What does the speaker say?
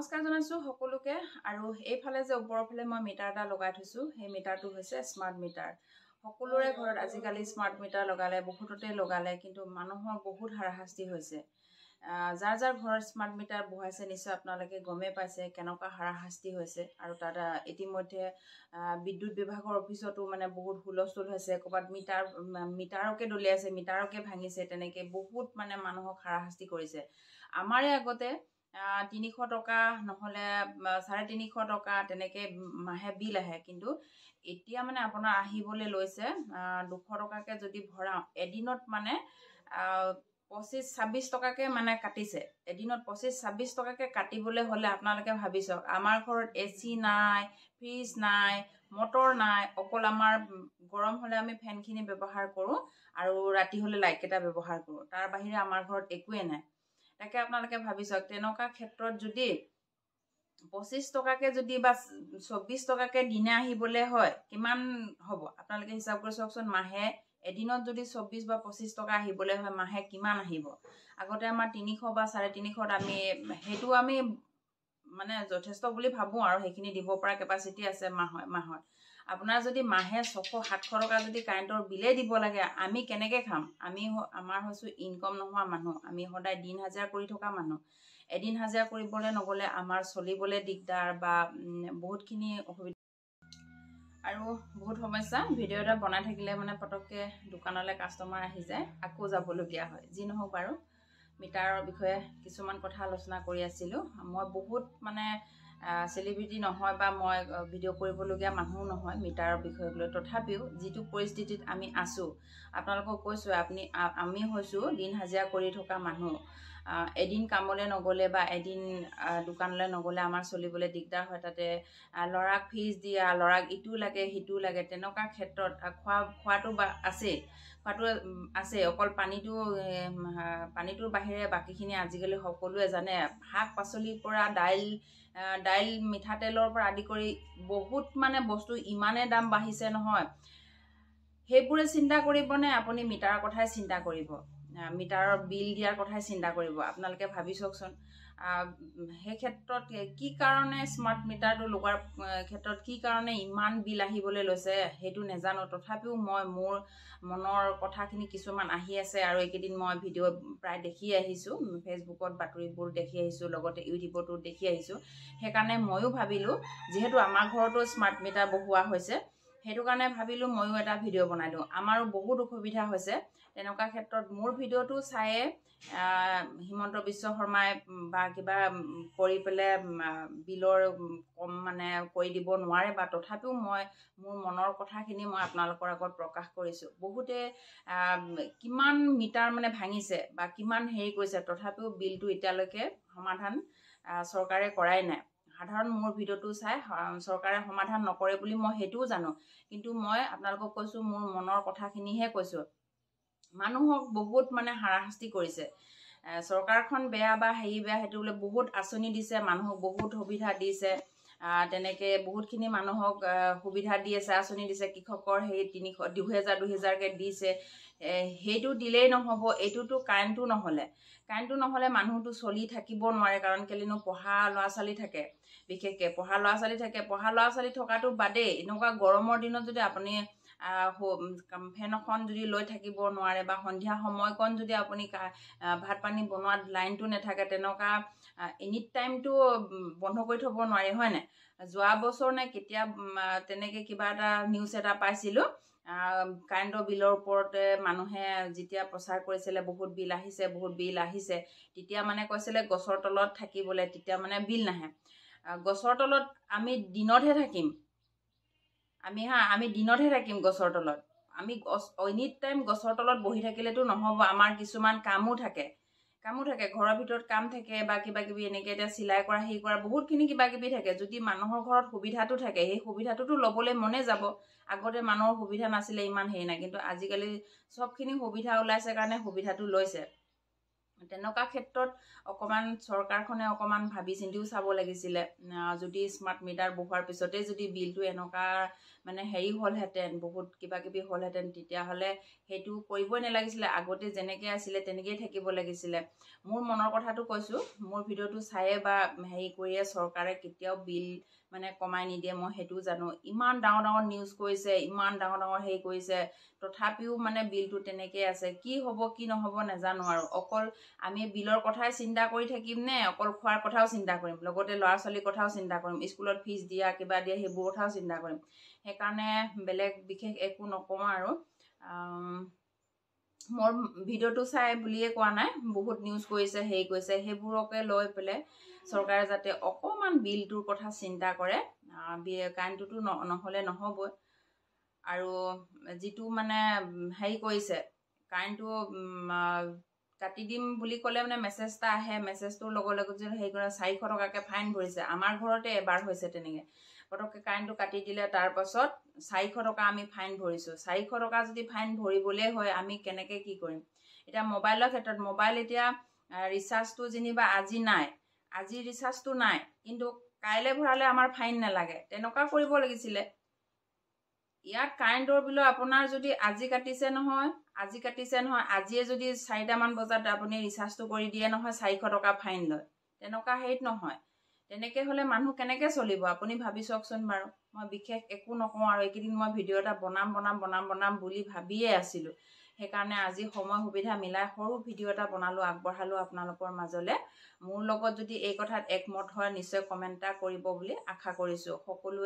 নমস্কাৰ জনাইছোঁ সকলোকে আৰু এইফালে যে ওপৰৰ ফালে মই মিটাৰ এটা লগাই থৈছোঁ সেই মিটাৰটো হৈছে স্মাৰ্ট মিটাৰ সকলোৰে ঘৰত আজিকালি স্মাৰ্ট মিটাৰ লগালে বহুততে লগালে কিন্তু মানুহৰ বহুত হাৰাশাস্তি হৈছে যাৰ যাৰ ঘৰত স্মাৰ্ট মিটাৰ বহাইছে নিশ্চয় আপোনালোকে গমেই পাইছে কেনেকুৱা হাৰাশাস্তি হৈছে আৰু তাত ইতিমধ্যে বিদ্যুৎ বিভাগৰ অফিচতো মানে বহুত হুলস্থুল হৈছে ক'ৰবাত মিটাৰ মিটাৰকে দলিয়াইছে মিটাৰকে ভাঙিছে তেনেকৈ বহুত মানে মানুহক হাৰাশাস্তি কৰিছে আমাৰে আগতে তিনিশ টকা নহ'লে চাৰে তিনিশ টকা তেনেকৈ মাহে বিল আহে কিন্তু এতিয়া মানে আপোনাৰ আহিবলৈ লৈছে দুশ টকাকৈ যদি ভৰাওঁ এদিনত মানে পঁচিছ ছাব্বিছ টকাকৈ মানে কাটিছে এদিনত পঁচিছ ছাব্বিছ টকাকৈ কাটিবলৈ হ'লে আপোনালোকে ভাবি চাওক আমাৰ ঘৰত এ চি নাই ফ্ৰিজ নাই মটৰ নাই অকল আমাৰ গৰম হ'লে আমি ফেনখিনি ব্যৱহাৰ কৰোঁ আৰু ৰাতি হ'লে লাইটকেইটা ব্যৱহাৰ কৰোঁ তাৰ বাহিৰে আমাৰ ঘৰত একোৱে নাই তাকে আপোনালোকে ভাবি চাওক তেনেকুৱা ক্ষেত্ৰত যদি পঁচিছ টকাকে যদি বা চৌব্বিছ টকাকে দিনে আহিবলৈ হয় কিমান হ'ব আপোনালোকে হিচাপ কৰি চাওকচোন মাহে এদিনত যদি চৌব্বিছ বা পঁচিছ টকা আহিবলৈ হয় মাহে কিমান আহিব আগতে আমাৰ তিনিশ বা চাৰে তিনিশত আমি সেইটো আমি মানে যথেষ্ট বুলি ভাবোঁ আৰু সেইখিনি দিব পৰা কেপাচিটি আছে মাহ মাহত আপোনাৰ যদি মাহে ছশ সাতশ টকা যদি কাৰেণ্টৰ বিলেই দিব লাগে আমি কেনেকৈ খাম আমি আমাৰ হৈছোঁ ইনকম নোহোৱা মানুহ আমি সদায় দিন হাজিৰা কৰি থকা মানুহ এদিন হাজিৰা কৰিবলৈ নগ'লে আমাৰ চলিবলৈ দিগদাৰ বা বহুতখিনি অসুবিধা আৰু বহুত সমস্যা ভিডিঅ' এটা বনাই থাকিলে মানে পটককৈ দোকানলৈ কাষ্টমাৰ আহি যায় আকৌ যাবলগীয়া হয় যি নহওক বাৰু মিটাৰৰ বিষয়ে কিছুমান কথা আলোচনা কৰি আছিলোঁ মই বহুত মানে চেলিব্ৰিটি নহয় বা মই ভিডিঅ' কৰিবলগীয়া মানুহ নহয় মিটাৰৰ বিষয়ক লৈ তথাপিও যিটো পৰিস্থিতিত আমি আছোঁ আপোনালোকক কৈছোঁ আপুনি আমি হৈছোঁ দিন হাজিৰা কৰি থকা মানুহ এদিন কামলৈ নগ'লে বা এদিন দোকানলৈ নগ'লে আমাৰ চলিবলৈ দিগদাৰ হয় তাতে ল'ৰাক ফিজ দিয়া ল'ৰাক ইটো লাগে সিটো লাগে তেনেকুৱা ক্ষেত্ৰত খোৱা খোৱাটো বা আছেই খোৱাটো আছে অকল পানীটো পানীটোৰ বাহিৰে বাকীখিনি আজিকালি সকলোৱে জানে শাক পাচলিৰ পৰা দাইল দাইল মিঠাতেলৰ পৰা আদি কৰি বহুত মানে বস্তু ইমানে দাম বাঢ়িছে নহয় সেইবোৰে চিন্তা কৰিবনে আপুনি মিটাৰৰ কথাই চিন্তা কৰিব মিটাৰৰ বিল দিয়াৰ কথাই চিন্তা কৰিব আপোনালোকে ভাবি চাওকচোন সেই ক্ষেত্ৰত কি কাৰণে স্মাৰ্ট মিটাৰটো লগোৱাৰ ক্ষেত্ৰত কি কাৰণে ইমান বিল আহিবলৈ লৈছে সেইটো নেজানো তথাপিও মই মোৰ মনৰ কথাখিনি কিছুমান আহি আছে আৰু এইকেইদিন মই ভিডিঅ' প্ৰায় দেখি আহিছোঁ ফেচবুকত বাতৰিবোৰ দেখি আহিছোঁ লগতে ইউটিউবতো দেখি আহিছোঁ সেইকাৰণে ময়ো ভাবিলোঁ যিহেতু আমাৰ ঘৰতো স্মাৰ্ট মিটাৰ বহোৱা হৈছে সেইটো কাৰণে ভাবিলোঁ ময়ো এটা ভিডিঅ' বনাই দিওঁ আমাৰো বহুত অসুবিধা হৈছে তেনেকুৱা ক্ষেত্ৰত মোৰ ভিডিঅ'টো চায়ে হিমন্ত বিশ্ব শৰ্মাই বা কিবা কৰি পেলাই বিলৰ কম মানে কৰি দিব নোৱাৰে বা তথাপিও মই মোৰ মনৰ কথাখিনি মই আপোনালোকৰ আগত প্ৰকাশ কৰিছোঁ বহুতে কিমান মিটাৰ মানে ভাঙিছে বা কিমান হেৰি কৰিছে তথাপিও বিলটো এতিয়ালৈকে সমাধান চৰকাৰে কৰাই নাই সাধাৰণ মোৰ ভিডিঅ'টো চাই চৰকাৰে সমাধান নকৰে বুলি মই সেইটোও জানো কিন্তু মই আপোনালোকক কৈছো মোৰ মনৰ কথাখিনিহে কৈছো মানুহক বহুত মানে হাৰাশাস্তি কৰিছে চৰকাৰখন বেয়া বা হেৰি বেয়া সেইটো বোলে বহুত আঁচনি দিছে মানুহক বহুত সুবিধা দিছে তেনেকৈ বহুতখিনি মানুহক সুবিধা দি আছে আঁচনি দিছে কৃষকৰ সেই তিনিশ দুহেজাৰ দুহেজাৰকৈ দিছে সেইটো দিলেই নহ'ব এইটোতো কাৰেণ্টটো নহ'লে কাৰেণ্টটো নহ'লে মানুহটো চলি থাকিব নোৱাৰে কাৰণ কেলেনো পঢ়া ল'ৰা ছোৱালী থাকে বিশেষকৈ পঢ়া ল'ৰা ছোৱালী থাকে পঢ়া ল'ৰা ছোৱালী থকাটো বাদেই এনেকুৱা গৰমৰ দিনত যদি আপুনি ফেন এখন যদি লৈ থাকিব নোৱাৰে বা সন্ধিয়া সময়কণ যদি আপুনি ভাত পানী বনোৱাত লাইনটো নাথাকে তেনেকুৱা এনি টাইমটো বন্ধ কৰি থ'ব নোৱাৰে হয়নে যোৱা বছৰ নে কেতিয়া তেনেকৈ কিবা এটা নিউজ এটা পাইছিলোঁ কাৰেণ্টৰ বিলৰ ওপৰতে মানুহে যেতিয়া প্ৰচাৰ কৰিছিলে বহুত বিল আহিছে বহুত বিল আহিছে তেতিয়া মানে কৈছিলে গছৰ তলত থাকিবলৈ তেতিয়া মানে বিল নাহে গছৰ তলত আমি দিনতহে থাকিম আমি হা আমি দিনতহে থাকিম গছৰ তলত আমি এনিট টাইম গছৰ তলত বহি থাকিলেতো নহ'ব আমাৰ কিছুমান কামো থাকে কামো থাকে ঘৰৰ ভিতৰত কাম থাকে বা কিবা কিবাকিবি এনেকৈ এতিয়া চিলাই কৰা সেই কৰা বহুতখিনি কিবাকিবি থাকে যদি মানুহৰ ঘৰত সুবিধাটো থাকে সেই সুবিধাটোতো ল'বলৈ মনে যাব আগতে মানুহৰ সুবিধা নাছিলে ইমান হেৰি নাই কিন্তু আজিকালি চবখিনি সুবিধা ওলাইছে কাৰণে সুবিধাটো লৈছে তেনেকুৱা ক্ষেত্ৰত অকণমান চৰকাৰখনে অকমান ভাবি চিন্তিও চাব লাগিছিলে যদি স্মাৰ্ট মিটাৰ বহোৱাৰ পিছতে যদি বিলটো এনেকুৱা মানে হেৰি হ'লহেঁতেন বহুত কিবা কিবাকিবি হ'লহেঁতেন তেতিয়াহ'লে সেইটো কৰিবই নালাগিছিলে আগতে যেনেকৈ আছিলে তেনেকেই থাকিব লাগিছিলে মোৰ মনৰ কথাটো কৈছোঁ মোৰ ভিডিঅ'টো চায়ে বা হেৰি কৰিয়ে চৰকাৰে কেতিয়াও বিল মানে কমাই নিদিয়ে মই সেইটোও জানো ইমান ডাঙৰ ডাঙৰ নিউজ কৰিছে ইমান ডাঙৰ ডাঙৰ হেৰি কৰিছে তথাপিও মানে বিলটো তেনেকেই আছে কি হ'ব কি নহ'ব নাজানো আৰু অকল আমি বিলৰ কথাই চিন্তা কৰি থাকিম নে অকল খোৱাৰ কথাও চিন্তা কৰিম লগতে ল'ৰা ছোৱালীৰ কথাও চিন্তা কৰিম স্কুলত ফিজ দিয়া কিবা দিয়া সেইবোৰ কথাও চিন্তা কৰিম সেইকাৰণে বেলেগ বিশেষ একো নকওঁ আৰু মোৰ ভিডিঅ'টো চাই বুলিয়ে কোৱা নাই বহুত নিউজ কৰিছে হেৰি কৰিছে সেইবোৰকে লৈ পেলাই চৰকাৰে যাতে অকণমান বিলটোৰ কথা চিন্তা কৰে কাৰেণ্টটোতো নহ'লে নহ'বই আৰু যিটো মানে হেৰি কৰিছে কাৰেণ্টটো কাটি দিম বুলি ক'লে মানে মেছেজ এটা আহে মেছেজটোৰ লগে লগে যদি হেৰি কৰে চাৰিশ টকাকৈ ফাইন ভৰিছে আমাৰ ঘৰতে এবাৰ হৈছে তেনেকৈ পটককৈ কাৰেণ্টটো কাটি দিলে তাৰপাছত চাৰিশ টকা আমি ফাইন ভৰিছোঁ চাৰিশ টকা যদি ফাইন ভৰিবলৈ হয় আমি কেনেকৈ কি কৰিম এতিয়া মোবাইলৰ ক্ষেত্ৰত মোবাইল এতিয়া ৰিচাৰ্জটো যেনিবা আজি নাই আজি ৰিচাৰ্জটো নাই কিন্তু কাইলৈ ভৰালে আমাৰ ফাইন নালাগে তেনেকুৱা কৰিব লাগিছিলে ইয়াত কাৰেণ্টৰ বিলৰ আপোনাৰ যদি আজি কাটিছে নহয় আজি কাটিছে নহয় আজিয়ে যদি চাৰিটামান বজাত আপুনি ৰিচাৰ্জটো কৰি দিয়ে নহয় চাৰিশ টকা ফাইন লয় তেনেকুৱা হেৰিত নহয় তেনেকৈ হ'লে মানুহ কেনেকৈ চলিব আপুনি ভাবি চাওকচোন বাৰু মই বিশেষ একো নকওঁ আৰু এইকেইদিন মই ভিডিঅ' এটা বনাম বনাম বনাম বনাম বুলি ভাবিয়ে আছিলোঁ সেইকাৰণে আজি সময় সুবিধা মিলাই সৰু ভিডিঅ' এটা বনালোঁ আগবঢ়ালোঁ আপোনালোকৰ মাজলৈ মোৰ লগত যদি এই কথাত একমত হয় নিশ্চয় কমেণ্ট এটা কৰিব বুলি আশা কৰিছোঁ সকলোৱে